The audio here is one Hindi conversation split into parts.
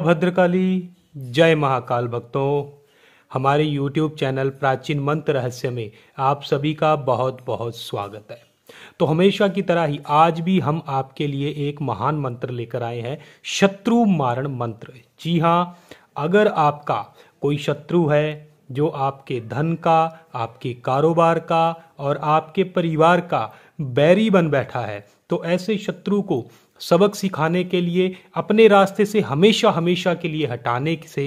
भद्रकाली जय महाकाल भक्तों हमारे YouTube चैनल प्राचीन मंत्र रहस्य में आप सभी का बहुत बहुत स्वागत है तो हमेशा की तरह ही आज भी हम आपके लिए एक महान मंत्र लेकर आए हैं शत्रु मारण मंत्र जी हाँ अगर आपका कोई शत्रु है जो आपके धन का आपके कारोबार का और आपके परिवार का बैरी बन बैठा है तो ऐसे शत्रु को सबक सिखाने के लिए अपने रास्ते से हमेशा हमेशा के लिए हटाने से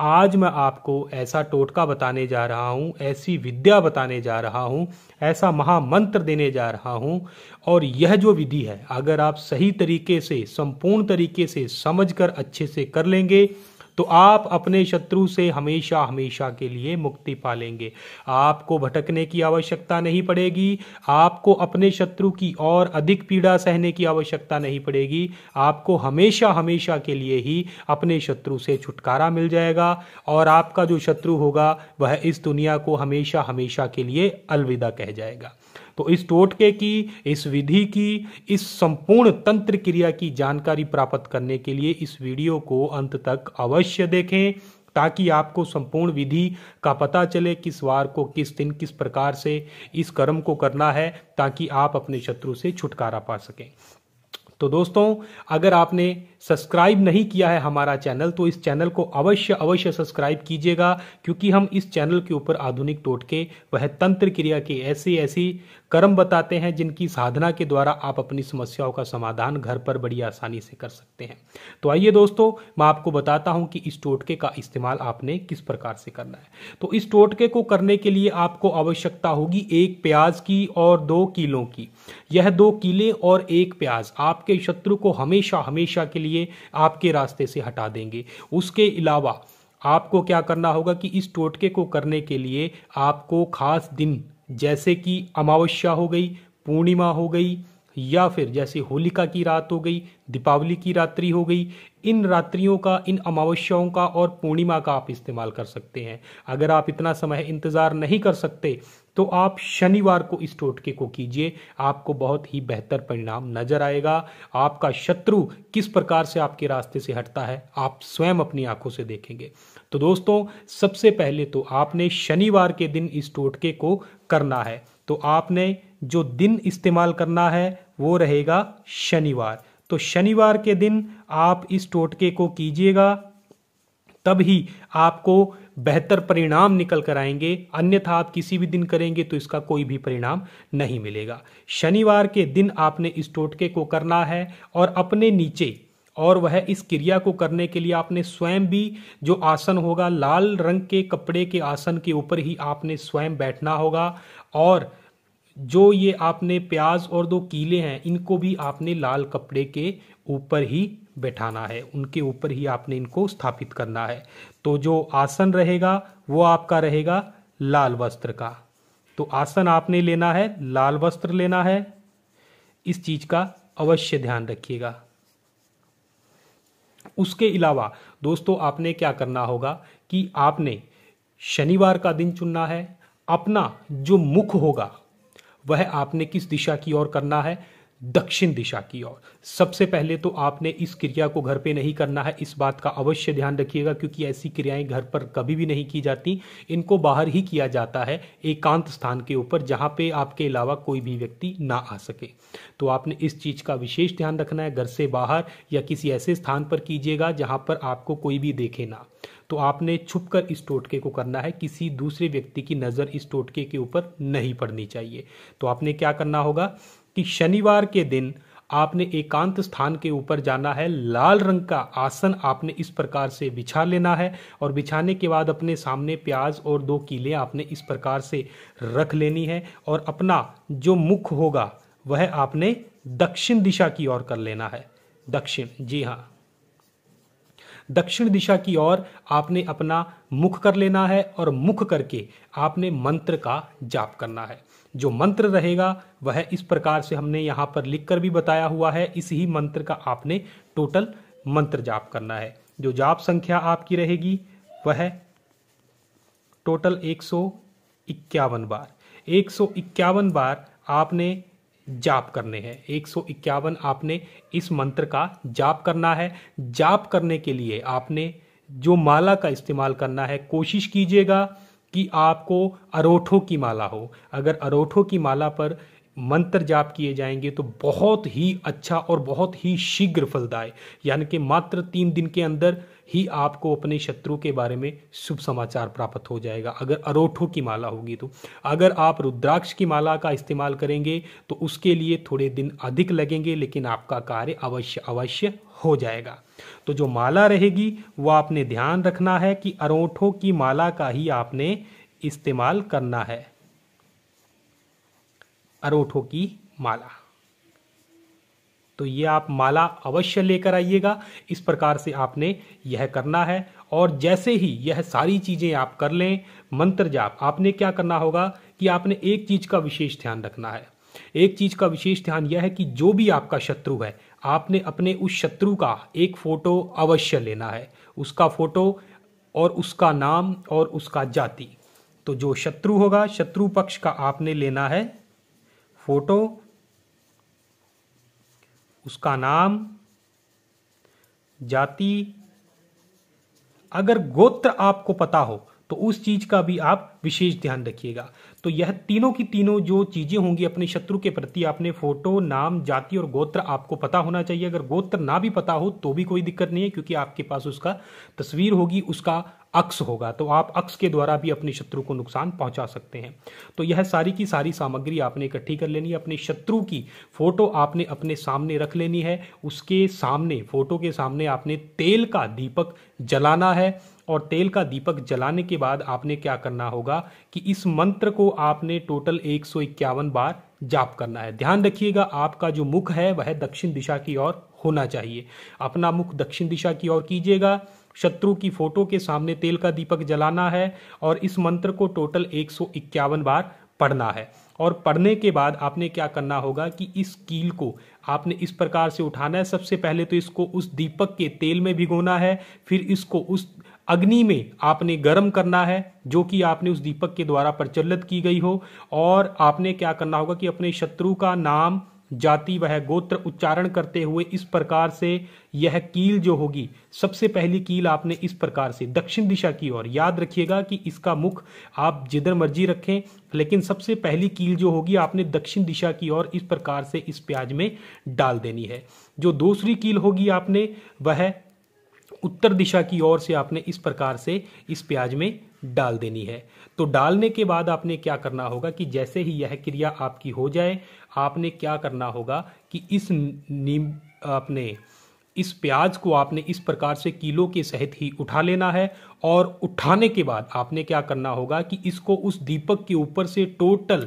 आज मैं आपको ऐसा टोटका बताने जा रहा हूँ ऐसी विद्या बताने जा रहा हूँ ऐसा महामंत्र देने जा रहा हूँ और यह जो विधि है अगर आप सही तरीके से संपूर्ण तरीके से समझकर अच्छे से कर लेंगे तो आप अपने शत्रु से हमेशा हमेशा के लिए मुक्ति पा लेंगे आपको भटकने की आवश्यकता नहीं पड़ेगी आपको अपने शत्रु की और अधिक पीड़ा सहने की आवश्यकता नहीं पड़ेगी आपको हमेशा हमेशा के लिए ही अपने शत्रु से छुटकारा मिल जाएगा और आपका जो शत्रु होगा वह इस दुनिया को हमेशा हमेशा के लिए अलविदा कह जाएगा तो इस टोटके की इस विधि की इस संपूर्ण तंत्र क्रिया की जानकारी प्राप्त करने के लिए इस वीडियो को अंत तक अवश्य देखें ताकि आपको संपूर्ण विधि का पता चले किस वार को किस दिन किस प्रकार से इस कर्म को करना है ताकि आप अपने शत्रु से छुटकारा पा सकें तो दोस्तों अगर आपने सब्सक्राइब नहीं किया है हमारा चैनल तो इस चैनल को अवश्य अवश्य सब्सक्राइब कीजिएगा क्योंकि हम इस चैनल के ऊपर आधुनिक टोटके वह तंत्र क्रिया के ऐसे ऐसी कर्म बताते हैं जिनकी साधना के द्वारा आप अपनी समस्याओं का समाधान घर पर बड़ी आसानी से कर सकते हैं तो आइए दोस्तों मैं आपको बताता हूं कि इस टोटके का इस्तेमाल आपने किस प्रकार से करना है तो इस टोटके को करने के लिए आपको आवश्यकता होगी एक प्याज की और दो किलो की यह दो किले और एक प्याज आपके आपके शत्रु को हमेशा हमेशा के लिए आपके रास्ते से हटा देंगे उसके अलावा आपको क्या करना होगा कि इस टोटके को करने के लिए आपको खास दिन जैसे कि अमावस्या हो गई पूर्णिमा हो गई या फिर जैसे होलिका की रात हो गई दीपावली की रात्रि हो गई इन रात्रियों का इन अमावस्याओं का और पूर्णिमा का आप इस्तेमाल कर सकते हैं अगर आप इतना समय इंतज़ार नहीं कर सकते तो आप शनिवार को इस टोटके को कीजिए आपको बहुत ही बेहतर परिणाम नजर आएगा आपका शत्रु किस प्रकार से आपके रास्ते से हटता है आप स्वयं अपनी आंखों से देखेंगे तो दोस्तों सबसे पहले तो आपने शनिवार के दिन इस टोटके को करना है तो आपने जो दिन इस्तेमाल करना है वो रहेगा शनिवार तो शनिवार के दिन आप इस टोटके को कीजिएगा तभी आपको बेहतर परिणाम निकल कर आएंगे अन्यथा आप किसी भी दिन करेंगे तो इसका कोई भी परिणाम नहीं मिलेगा शनिवार के दिन आपने इस टोटके को करना है और अपने नीचे और वह इस क्रिया को करने के लिए आपने स्वयं भी जो आसन होगा लाल रंग के कपड़े के आसन के ऊपर ही आपने स्वयं बैठना होगा और जो ये आपने प्याज और दो कीले हैं इनको भी आपने लाल कपड़े के ऊपर ही बैठाना है उनके ऊपर ही आपने इनको स्थापित करना है तो जो आसन रहेगा वो आपका रहेगा लाल वस्त्र का तो आसन आपने लेना है लाल वस्त्र लेना है इस चीज का अवश्य ध्यान रखिएगा उसके अलावा दोस्तों आपने क्या करना होगा कि आपने शनिवार का दिन चुनना है अपना जो मुख होगा वह आपने किस दिशा की ओर करना है दक्षिण दिशा की ओर सबसे पहले तो आपने इस क्रिया को घर पे नहीं करना है इस बात का अवश्य ध्यान रखिएगा क्योंकि ऐसी क्रियाएं घर पर कभी भी नहीं की जाती इनको बाहर ही किया जाता है एकांत स्थान के ऊपर जहाँ पे आपके अलावा कोई भी व्यक्ति ना आ सके तो आपने इस चीज़ का विशेष ध्यान रखना है घर से बाहर या किसी ऐसे स्थान पर कीजिएगा जहाँ पर आपको कोई भी देखे ना तो आपने छुप कर इस टोटके को करना है किसी दूसरे व्यक्ति की नज़र इस टोटके के ऊपर नहीं पड़नी चाहिए तो आपने क्या करना होगा कि शनिवार के दिन आपने एकांत स्थान के ऊपर जाना है लाल रंग का आसन आपने इस प्रकार से बिछा लेना है और बिछाने के बाद अपने सामने प्याज और दो कीले आपने इस प्रकार से रख लेनी है और अपना जो मुख होगा वह आपने दक्षिण दिशा की ओर कर लेना है दक्षिण जी हाँ दक्षिण दिशा की ओर आपने अपना मुख कर लेना है और मुख करके आपने मंत्र का जाप करना है जो मंत्र रहेगा वह इस प्रकार से हमने यहाँ पर लिख कर भी बताया हुआ है इस ही मंत्र का आपने टोटल मंत्र जाप करना है जो जाप संख्या आपकी रहेगी वह टोटल एक सौ इक्यावन बार एक सौ इक्यावन बार आपने जाप करने हैं एक सौ इक्यावन आपने इस मंत्र का जाप करना है जाप करने के लिए आपने जो माला का इस्तेमाल करना है कोशिश कीजिएगा कि आपको अरोठों की माला हो अगर अरोठों की माला पर मंत्र जाप किए जाएंगे तो बहुत ही अच्छा और बहुत ही शीघ्र फलदाय यानी कि मात्र तीन दिन के अंदर ही आपको अपने शत्रु के बारे में शुभ समाचार प्राप्त हो जाएगा अगर अरोठों की माला होगी तो अगर आप रुद्राक्ष की माला का इस्तेमाल करेंगे तो उसके लिए थोड़े दिन अधिक लगेंगे लेकिन आपका कार्य अवश्य अवश्य हो जाएगा तो जो माला रहेगी वह आपने ध्यान रखना है कि अरोठों की माला का ही आपने इस्तेमाल करना है अरोठों की माला तो ये आप माला अवश्य लेकर आइएगा इस प्रकार से आपने यह करना है और जैसे ही यह सारी चीज़ें आप कर लें मंत्र जाप आपने क्या करना होगा कि आपने एक चीज़ का विशेष ध्यान रखना है एक चीज़ का विशेष ध्यान यह है कि जो भी आपका शत्रु है आपने अपने उस शत्रु का एक फ़ोटो अवश्य लेना है उसका फ़ोटो और उसका नाम और उसका जाति तो जो शत्रु होगा शत्रु पक्ष का आपने लेना है फ़ोटो उसका नाम जाति अगर गोत्र आपको पता हो तो उस चीज का भी आप विशेष ध्यान रखिएगा तो यह तीनों की तीनों जो चीजें होंगी अपने शत्रु के प्रति आपने फोटो नाम जाति और गोत्र आपको पता होना चाहिए अगर गोत्र ना भी पता हो तो भी कोई दिक्कत नहीं है क्योंकि आपके पास उसका तस्वीर होगी उसका अक्स होगा तो आप अक्स के द्वारा भी अपने शत्रु को नुकसान पहुंचा सकते हैं तो यह सारी की सारी सामग्री आपने इकट्ठी कर लेनी है अपने शत्रु की फोटो आपने अपने सामने रख लेनी है उसके सामने फोटो के सामने आपने तेल का दीपक जलाना है और तेल का दीपक जलाने के बाद आपने क्या करना होगा कि इस मंत्र को आपने टोटल एक बार जाप करना है ध्यान रखिएगा आपका जो मुख है वह दक्षिण दिशा की ओर होना चाहिए अपना मुख दक्षिण दिशा की ओर कीजिएगा शत्रु की फोटो के सामने तेल का दीपक जलाना है और इस मंत्र को टोटल एक बार पढ़ना है और पढ़ने के बाद आपने क्या करना होगा कि इस कील को आपने इस प्रकार से उठाना है सबसे पहले तो इसको उस दीपक के तेल में भिगोना है फिर इसको उस अग्नि में आपने गर्म करना है जो कि आपने उस दीपक के द्वारा प्रचलित की गई हो और आपने क्या करना होगा कि अपने शत्रु का नाम जाति वह गोत्र उच्चारण करते हुए इस प्रकार से यह कील जो होगी सबसे पहली कील आपने इस प्रकार से दक्षिण दिशा की ओर याद रखिएगा कि इसका मुख आप जिधर मर्जी रखें लेकिन सबसे पहली कील जो होगी आपने दक्षिण दिशा की ओर इस प्रकार से इस प्याज में डाल देनी है जो दूसरी कील होगी आपने वह उत्तर दिशा की ओर से आपने इस प्रकार से इस प्याज में डाल देनी है तो डालने के बाद आपने क्या करना होगा कि जैसे ही यह क्रिया आपकी हो जाए आपने क्या करना होगा कि इस नीम आपने इस प्याज को आपने इस प्रकार से किलो के सहित ही उठा लेना है और उठाने के बाद आपने क्या करना होगा कि इसको उस दीपक के ऊपर से टोटल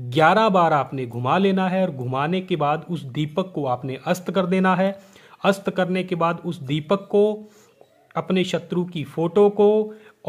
ग्यारह बार आपने घुमा लेना है और घुमाने के बाद उस दीपक को आपने अस्त कर देना है अस्त करने के बाद उस दीपक को अपने शत्रु की फोटो को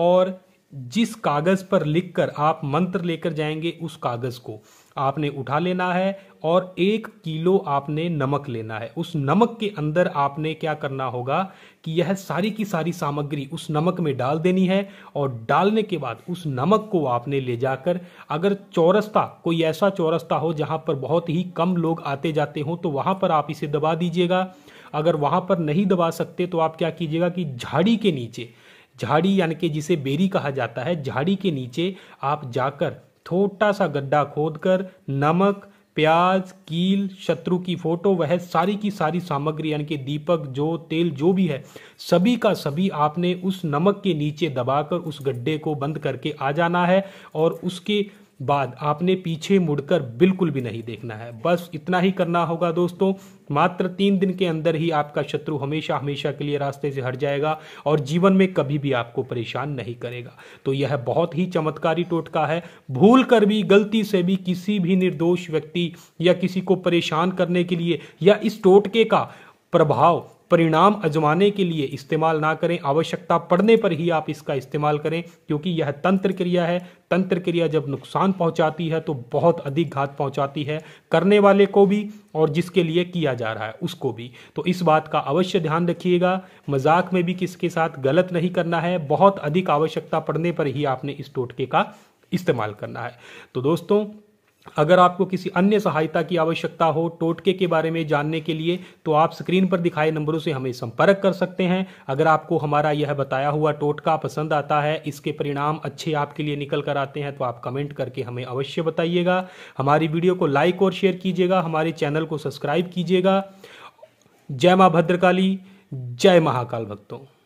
और जिस कागज़ पर लिखकर आप मंत्र लेकर जाएंगे उस कागज़ को आपने उठा लेना है और एक किलो आपने नमक लेना है उस नमक के अंदर आपने क्या करना होगा कि यह सारी की सारी सामग्री उस नमक में डाल देनी है और डालने के बाद उस नमक को आपने ले जाकर अगर चौरस्ता कोई ऐसा चौरस्ता हो जहां पर बहुत ही कम लोग आते जाते हों तो वहाँ पर आप इसे दबा दीजिएगा अगर वहाँ पर नहीं दबा सकते तो आप क्या कीजिएगा कि झाड़ी के नीचे झाड़ी यानी कि जिसे बेरी कहा जाता है झाड़ी के नीचे आप जाकर छोटा सा गड्ढा खोदकर नमक प्याज कील शत्रु की फोटो वह सारी की सारी सामग्री यानी कि दीपक जो तेल जो भी है सभी का सभी आपने उस नमक के नीचे दबाकर उस गड्ढे को बंद करके आ जाना है और उसके बाद आपने पीछे मुड़कर बिल्कुल भी नहीं देखना है बस इतना ही करना होगा दोस्तों मात्र तीन दिन के अंदर ही आपका शत्रु हमेशा हमेशा के लिए रास्ते से हट जाएगा और जीवन में कभी भी आपको परेशान नहीं करेगा तो यह बहुत ही चमत्कारी टोटका है भूल कर भी गलती से भी किसी भी निर्दोष व्यक्ति या किसी को परेशान करने के लिए या इस टोटके का प्रभाव परिणाम अजमाने के लिए इस्तेमाल ना करें आवश्यकता पड़ने पर ही आप इसका इस्तेमाल करें क्योंकि यह तंत्र क्रिया है तंत्र क्रिया जब नुकसान पहुंचाती है तो बहुत अधिक घात पहुंचाती है करने वाले को भी और जिसके लिए किया जा रहा है उसको भी तो इस बात का अवश्य ध्यान रखिएगा मजाक में भी किसके साथ गलत नहीं करना है बहुत अधिक आवश्यकता पड़ने पर ही आपने इस टोटके का इस्तेमाल करना है तो दोस्तों अगर आपको किसी अन्य सहायता की आवश्यकता हो टोटके के बारे में जानने के लिए तो आप स्क्रीन पर दिखाए नंबरों से हमें संपर्क कर सकते हैं अगर आपको हमारा यह बताया हुआ टोटका पसंद आता है इसके परिणाम अच्छे आपके लिए निकल कर आते हैं तो आप कमेंट करके हमें अवश्य बताइएगा हमारी वीडियो को लाइक और शेयर कीजिएगा हमारे चैनल को सब्सक्राइब कीजिएगा जय माँ भद्रकाली जय महाकाल भक्तों